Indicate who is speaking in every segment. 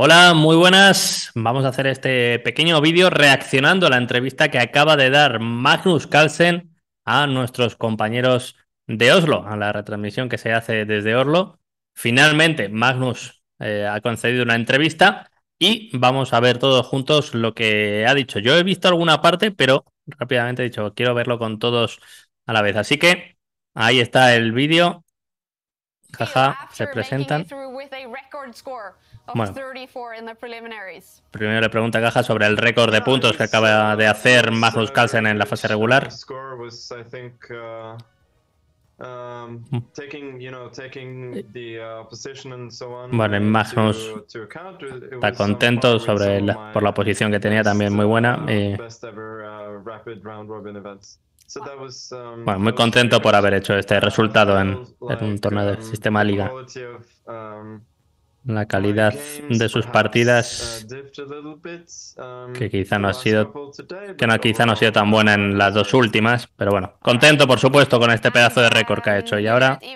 Speaker 1: Hola, muy buenas. Vamos a hacer este pequeño vídeo reaccionando a la entrevista que acaba de dar Magnus Carlsen a nuestros compañeros de Oslo, a la retransmisión que se hace desde Oslo. Finalmente, Magnus eh, ha concedido una entrevista y vamos a ver todos juntos lo que ha dicho. Yo he visto alguna parte, pero rápidamente he dicho, quiero verlo con todos a la vez. Así que ahí está el vídeo Caja, se presentan. Bueno, primero le pregunta a Caja sobre el récord de puntos que acaba de hacer Magnus Carlsen en la fase regular. Bueno, uh, um, mm. uh, uh, Magnus está contento sobre por la posición que tenía, también muy buena. Eh. Um, bueno, muy contento por haber hecho este resultado en, un torneo de um, sistema liga. Um, La calidad de sus uh, partidas, que quizá no ha sido, que no, quizá no ha sido tan buena en las dos últimas, pero bueno, contento por supuesto con este pedazo de récord que ha hecho. Y ahora, uh,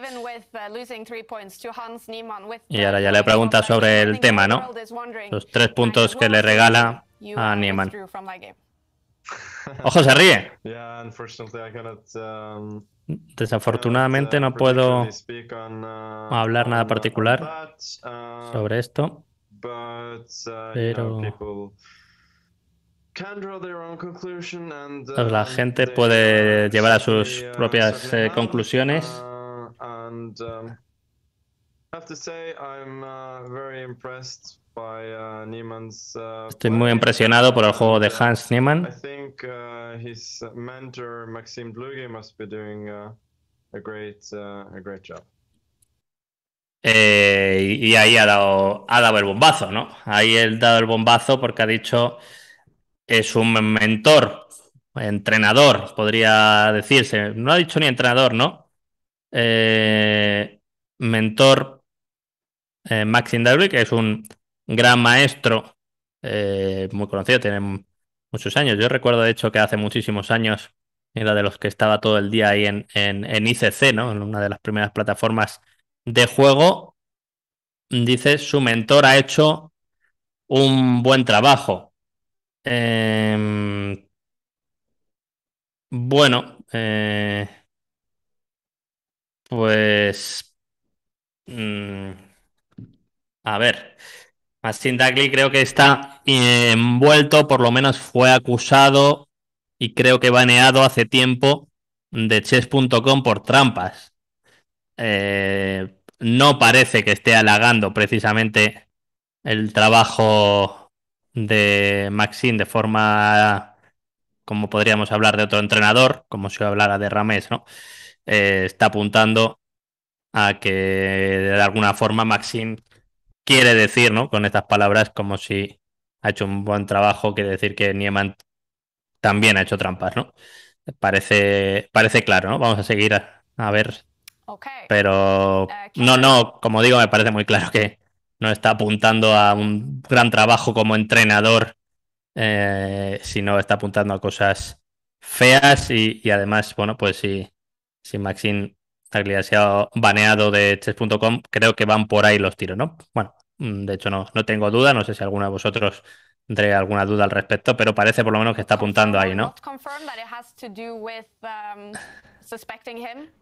Speaker 1: y ahora ya le pregunta sobre el tema, ¿no? Los tres puntos que le regala a uh, Niemann. Ojo, se ríe.
Speaker 2: Um,
Speaker 1: Desafortunadamente uh, no puedo uh, hablar nada uh, particular um, sobre esto, pero la um, gente puede llevar a sus propias conclusiones. Estoy muy impresionado por el juego de Hans Niemann. y ahí ha dado, ha dado el bombazo, ¿no? Ahí él ha dado el bombazo porque ha dicho es un mentor, entrenador, podría decirse. No ha dicho ni entrenador, ¿no? Eh, mentor eh, Maxim Derby Que es un gran maestro, eh, muy conocido, tiene muchos años. Yo recuerdo, de hecho, que hace muchísimos años era de los que estaba todo el día ahí en, en, en ICC, ¿no? En una de las primeras plataformas de juego. Dice, su mentor ha hecho un buen trabajo. Em, bueno, eh, pues... Mm, a ver, Maxim Dagli creo que está envuelto, por lo menos fue acusado y creo que baneado hace tiempo de chess.com por trampas. Eh, no parece que esté halagando precisamente el trabajo de Maxine de forma como podríamos hablar de otro entrenador, como si hablara de Ramés, ¿no? Eh, está apuntando a que de alguna forma Maxine quiere decir, ¿no? Con estas palabras, como si ha hecho un buen trabajo, quiere decir que Nieman también ha hecho trampas, ¿no? Parece, parece claro, ¿no? Vamos a seguir a, ver. Pero eh, no, no, como digo, me parece muy claro que no está apuntando a un gran trabajo como entrenador, eh, sino está apuntando a cosas feas y, además, bueno, pues si, si Maxine ha sido baneado de chess.com, creo que van por ahí los tiros, ¿no? Bueno, mm, de hecho no, no tengo duda, no sé si alguno de vosotros tendré alguna duda al respecto, pero parece por lo menos que está apuntando ahí, ¿no? Um,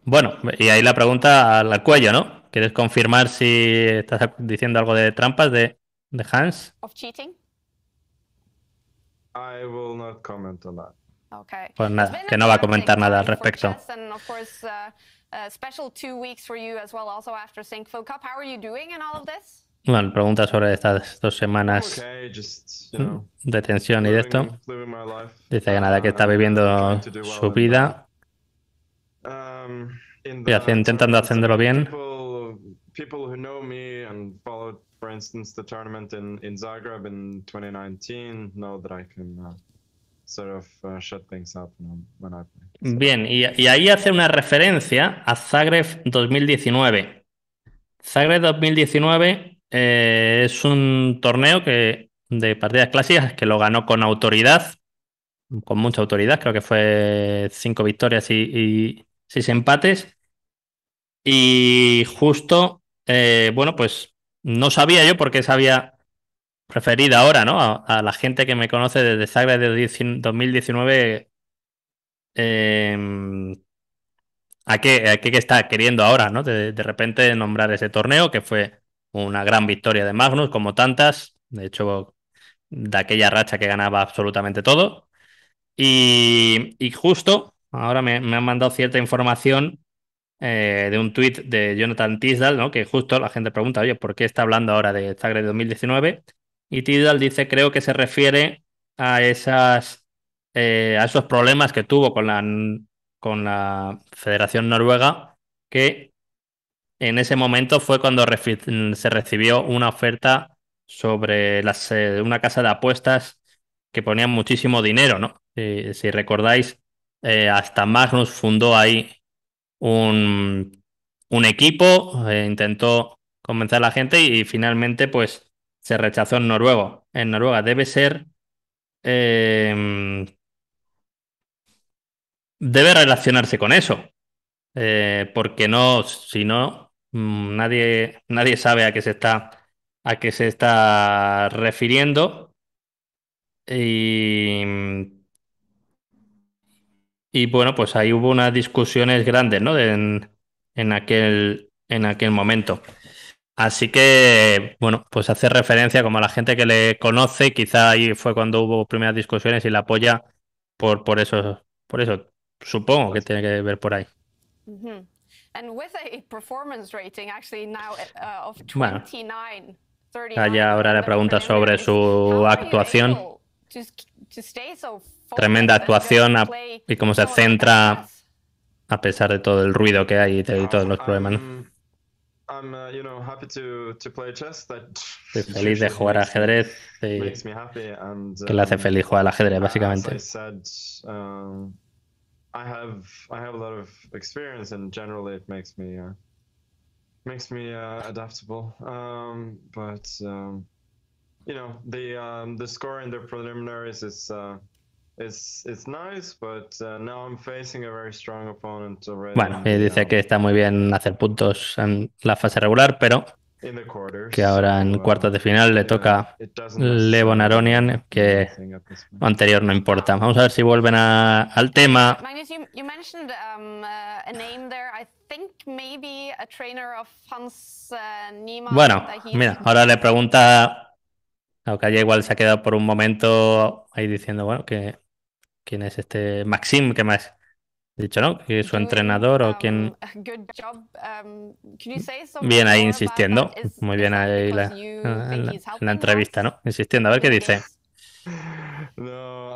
Speaker 1: bueno, y ahí la pregunta al cuello, ¿no? ¿Quieres confirmar si estás diciendo algo de trampas de, de Hans?
Speaker 2: Pues nada, que no va a comentar nada al respecto. special two weeks for you as well, also after Sinkful Cup. How are you doing in all of this?
Speaker 1: Bueno, pregunta sobre estas dos semanas de tensión y de esto. Dice que nada, que está viviendo uh, su vida um, y hace, intentando hacerlo bien. People who
Speaker 2: know me and followed, for instance, the tournament in, in Zagreb in 2019 know that I can uh, sort of uh, shut things up when I play.
Speaker 1: Bien, y, ahí hace una referencia a Zagreb 2019. Zagreb 2019 eh, es un torneo que, de partidas clásicas que lo ganó con autoridad, con mucha autoridad, creo que fue cinco victorias y, seis empates. Y justo, eh, bueno, pues no sabía yo por qué sabía referido ahora, ¿no? A, la gente que me conoce desde Zagreb 2019 Em, ¿a, qué, está queriendo ahora, ¿no? De, repente nombrar ese torneo, que fue una gran victoria de Magnus, como tantas. De hecho, de aquella racha que ganaba absolutamente todo. Y, justo, ahora me, han mandado cierta información eh, de un tuit de Jonathan Tisdall, ¿no? Que justo la gente pregunta, oye, ¿por qué está hablando ahora de Zagreb 2019? Y Tisdall dice, creo que se refiere a esas eh, a esos problemas que tuvo con la, con la Federación Noruega, que en ese momento fue cuando se recibió una oferta sobre las, eh, una casa de apuestas que ponían muchísimo dinero, ¿no? Eh, si recordáis, hasta Magnus fundó ahí un, equipo, intentó convencer a la gente y, finalmente pues se rechazó en Noruego. En Noruega debe ser em, debe relacionarse con eso. Eh, porque no, si no, mm, nadie, nadie sabe a qué se está, a qué se está refiriendo. Y, bueno, pues ahí hubo unas discusiones grandes, ¿no? En, en aquel, en aquel momento. Así que, bueno, pues hacer referencia como a la gente que le conoce, quizá ahí fue cuando hubo primeras discusiones y la apoya por, por, eso por eso Supongo que pues tiene que ver por ahí. Uh, bueno. Allá ah, ahora la pregunta sobre su actuación. Tremenda actuación y cómo se centra a pesar de todo el ruido que hay y todos los problemas. Estoy feliz de jugar ajedrez, y que le hace um, feliz jugar al ajedrez, básicamente.
Speaker 2: Um, I have I have a lot of experience, and generally it makes me uh, makes me uh, adaptable. Um, but um, you know the um, the score in the preliminaries is uh, is it's nice, but uh, now I'm facing a very strong opponent already. Bueno, and, dice
Speaker 1: que está muy bien hacer puntos en la fase regular, pero que ahora en cuartos de final le toca Levon Aronian, que anterior no importa. Vamos a ver si vuelven al tema.
Speaker 2: Bueno, mira, ahora
Speaker 1: le pregunta, aunque haya igual se ha quedado por un momento ahí diciendo, bueno, que quién es este Maxim, ¿qué más dicho, ¿no? Que su entrenador o um, quien...
Speaker 2: Um, bien ahí insistiendo,
Speaker 1: muy bien ahí la, ah, la, entrevista, ¿no? Insistiendo, a ver qué dice. No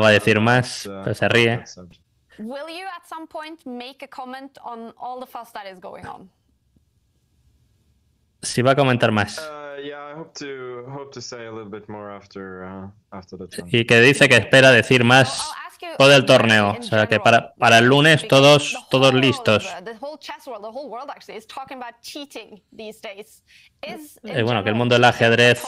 Speaker 1: va a decir um, más, uh, pues se ríe. Will
Speaker 2: a comment on all the fuss that is going on?
Speaker 1: Si va a comentar más.
Speaker 2: Y que dice que
Speaker 1: espera decir más oh, oh, todo del torneo. O sea que para, para el lunes todos, todos listos. Y eh, bueno, que el mundo del ajedrez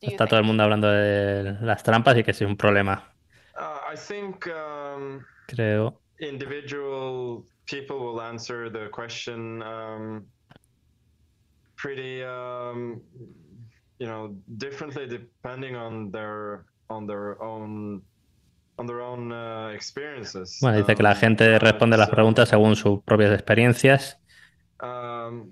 Speaker 1: está todo el mundo hablando de las trampas y que es un problema.
Speaker 2: Uh, um, Creo. Individual people will answer the question um, pretty, um, you know, differently depending on their on their own Uh,
Speaker 1: bueno, dice que la um, gente responde las preguntas según sus propias experiencias. Sobre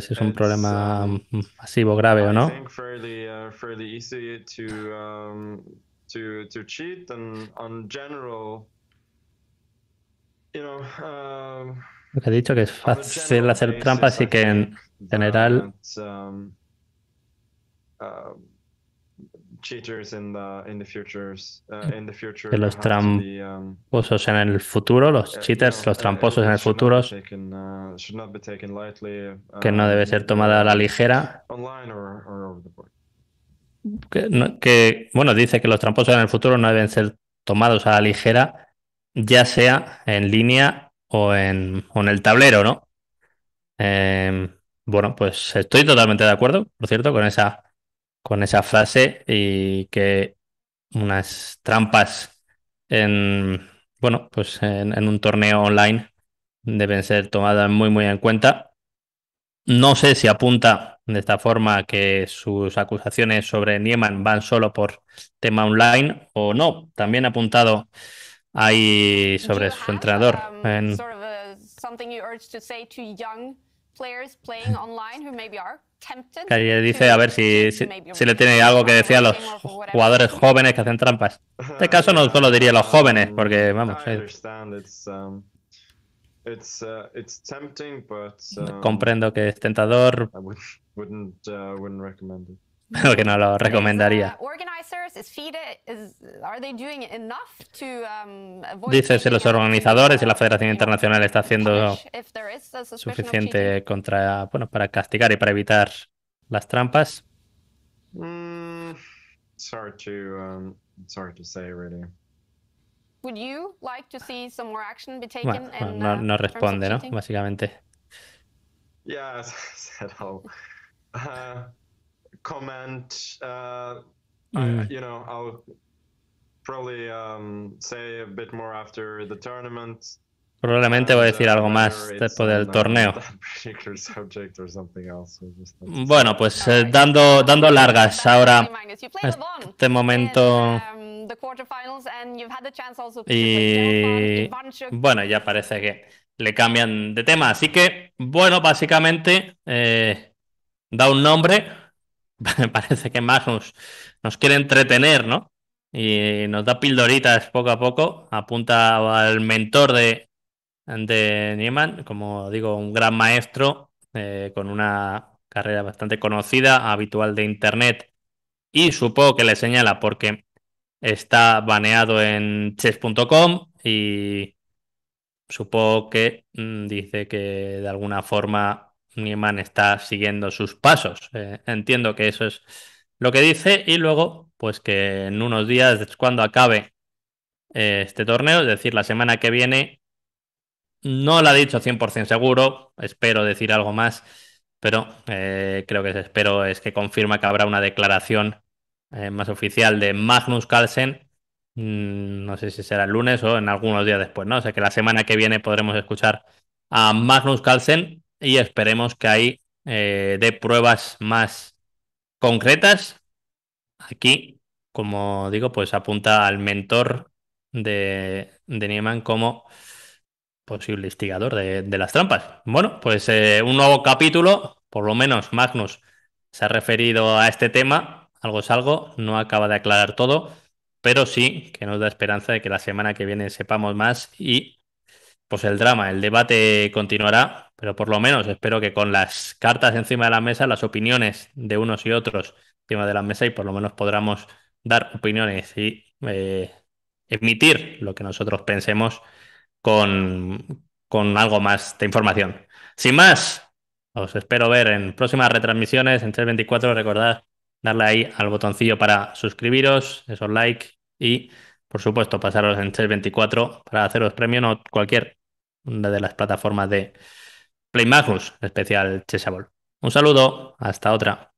Speaker 1: si es un problema um, masivo, grave o no. Lo que he dicho que es fácil hacer trampas y que en general
Speaker 2: um, cheaters los tramposos
Speaker 1: um, en el futuro, los eh, cheaters, los eh, tramposos en el futuro, uh,
Speaker 2: que no debe ser um,
Speaker 1: tomada a la ligera. que, bueno, dice que los tramposos en el futuro no deben ser tomados a la ligera, ya sea en línea o en, el tablero, ¿no? Em, bueno, pues estoy totalmente de acuerdo, por cierto, con esa con esa frase y que unas trampas en, bueno, pues en, un torneo online deben ser tomadas muy, muy en cuenta. No sé si apunta de esta forma que sus acusaciones sobre Nieman van solo por tema online o no. También ha apuntado ahí sobre su entrenador. Um, uh, Que dice, a ver si, le tiene algo que decir a los jugadores jóvenes que hacen trampas. En este caso no solo diría los jóvenes, um, porque vamos. Comprendo que es tentador, uh, pero que no lo uh, recomendaría.
Speaker 2: Um, Dice los organizadores
Speaker 1: y la Federación Internacional está haciendo suficiente contra, bueno, para castigar y para evitar las trampas. Mm,
Speaker 2: um, no, responde, ¿no? Básicamente. Yeah, uh, comment uh,
Speaker 1: Probablemente voy a decir algo uh, más después del uh, torneo. Bueno, pues eh, dando, dando largas ahora este momento. Y bueno, ya parece que le cambian de tema. Así que, bueno, básicamente eh, da un nombre me parece que más nos, quiere entretener, ¿no? Y nos da pildoritas poco a poco, apunta al mentor de, de Nieman, como digo, un gran maestro eh, con una carrera bastante conocida, habitual de Internet, y supongo que le señala porque está baneado en chess.com y supongo que mm, dice que de alguna forma Niemann está siguiendo sus pasos. Eh, entiendo que eso es lo que dice y luego, pues que en unos días, cuando acabe eh, este torneo, es decir, la semana que viene, no lo ha dicho 100% seguro, espero decir algo más, pero eh, creo que espero es que confirma que habrá una declaración más oficial de Magnus Carlsen. Mm, no sé si será el lunes o en algunos días después, ¿no? O sea que la semana que viene podremos escuchar a Magnus Carlsen y esperemos que ahí eh, dé pruebas más concretas. Aquí, como digo, pues apunta al mentor de, de Nieman como posible instigador de, las trampas. Bueno, pues eh, un nuevo capítulo, por lo menos Magnus se ha referido a este tema, algo es algo, no acaba de aclarar todo, pero sí que nos da esperanza de que la semana que viene sepamos más y pues el drama, el debate continuará pero por lo menos espero que con las cartas encima de la mesa, las opiniones de unos y otros encima de la mesa y por lo menos podamos dar opiniones y eh, emitir lo que nosotros pensemos con, con algo más de información. Sin más, os espero ver en próximas retransmisiones en 324. Recordad darle ahí al botoncillo para suscribiros, esos like y, por supuesto, pasaros en 324 para haceros premio o no cualquier de las plataformas de Play especial Chesabol. Un saludo, hasta otra.